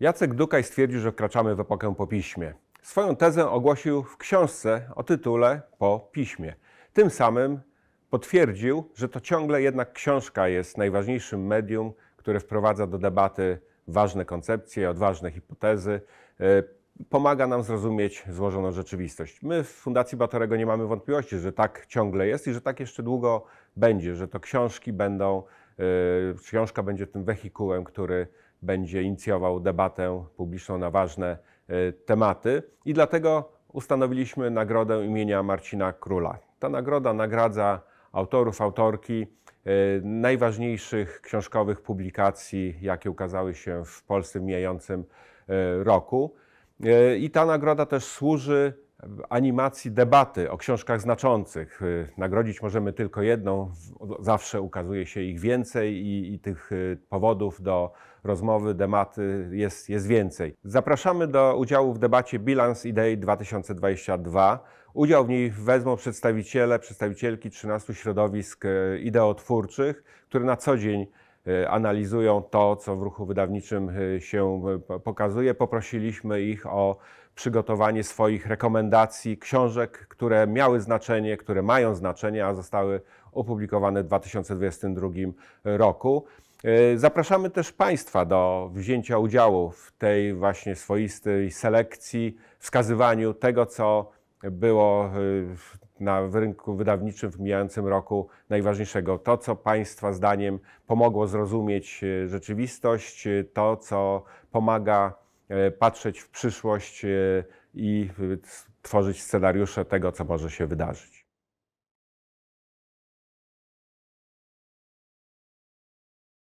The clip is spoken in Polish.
Jacek Dukaj stwierdził, że wkraczamy w epokę po piśmie. Swoją tezę ogłosił w książce o tytule Po piśmie. Tym samym potwierdził, że to ciągle jednak książka jest najważniejszym medium, które wprowadza do debaty ważne koncepcje, odważne hipotezy, e, pomaga nam zrozumieć złożoną rzeczywistość. My w Fundacji Batorego nie mamy wątpliwości, że tak ciągle jest i że tak jeszcze długo będzie, że to książki będą, e, książka będzie tym wehikułem, który będzie inicjował debatę publiczną na ważne e, tematy i dlatego ustanowiliśmy nagrodę imienia Marcina Króla. Ta nagroda nagradza autorów, autorki e, najważniejszych książkowych publikacji, jakie ukazały się w Polsce w mijającym e, roku. I ta nagroda też służy animacji debaty o książkach znaczących. Y, nagrodzić możemy tylko jedną, zawsze ukazuje się ich więcej i, i, tych y, powodów do rozmowy, debaty jest, jest więcej. Zapraszamy do udziału w debacie Bilans Idei 2022. Udział w niej wezmą przedstawiciele, przedstawicielki 13 środowisk y, ideotwórczych, które na co dzień E, analizują to, co w ruchu wydawniczym e, się e, pokazuje. Poprosiliśmy ich o przygotowanie swoich rekomendacji książek, które miały znaczenie, które mają znaczenie, a zostały opublikowane w 2022 roku. Zapraszamy też Państwa do wzięcia udziału w tej właśnie swoistej selekcji, wskazywaniu tego, co było y, na rynku wydawniczym w mijającym roku najważniejszego. To, co Państwa zdaniem pomogło zrozumieć y, rzeczywistość, y, to, co pomaga patrzeć w przyszłość i tworzyć scenariusze tego, co może się wydarzyć.